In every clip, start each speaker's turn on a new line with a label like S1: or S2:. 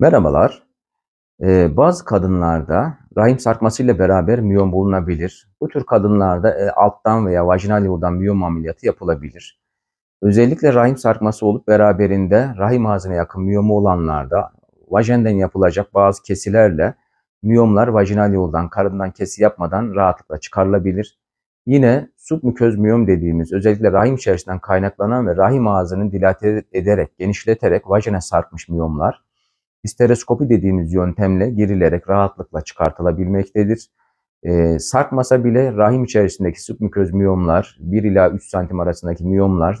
S1: Merhabalar. Ee, bazı kadınlarda rahim sarkmasıyla beraber miyom bulunabilir. Bu tür kadınlarda e, alttan veya vajinal yoldan miyom ameliyatı yapılabilir. Özellikle rahim sarkması olup beraberinde rahim ağzına yakın miyomu olanlarda vajenden yapılacak bazı kesilerle miyomlar vajinal yoldan, karından kesi yapmadan rahatlıkla çıkarılabilir. Yine submüköz miyom dediğimiz özellikle rahim içerisinden kaynaklanan ve rahim ağzını dilate ederek, genişleterek vajine sarkmış miyomlar histeroskopi dediğimiz yöntemle girilerek rahatlıkla çıkartılabilmektedir. E, sarkmasa bile rahim içerisindeki submikroz miyomlar, 1 ila 3 santim arasındaki miyomlar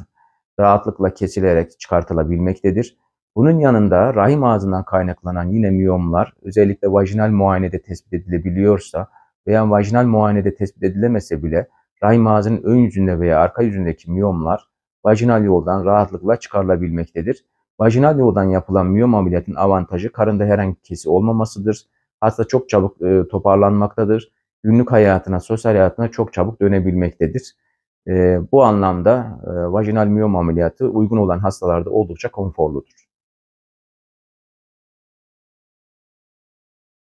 S1: rahatlıkla kesilerek çıkartılabilmektedir. Bunun yanında rahim ağzından kaynaklanan yine miyomlar özellikle vajinal muayenede tespit edilebiliyorsa veya vajinal muayenede tespit edilemese bile rahim ağzının ön yüzünde veya arka yüzündeki miyomlar vajinal yoldan rahatlıkla çıkarılabilmektedir. Vajinal yoldan yapılan miyom ameliyatının avantajı karında herhangi kesi olmamasıdır. Hasta çok çabuk e, toparlanmaktadır. Günlük hayatına, sosyal hayatına çok çabuk dönebilmektedir. E, bu anlamda e, vajinal miyom ameliyatı uygun olan hastalarda oldukça konforludur.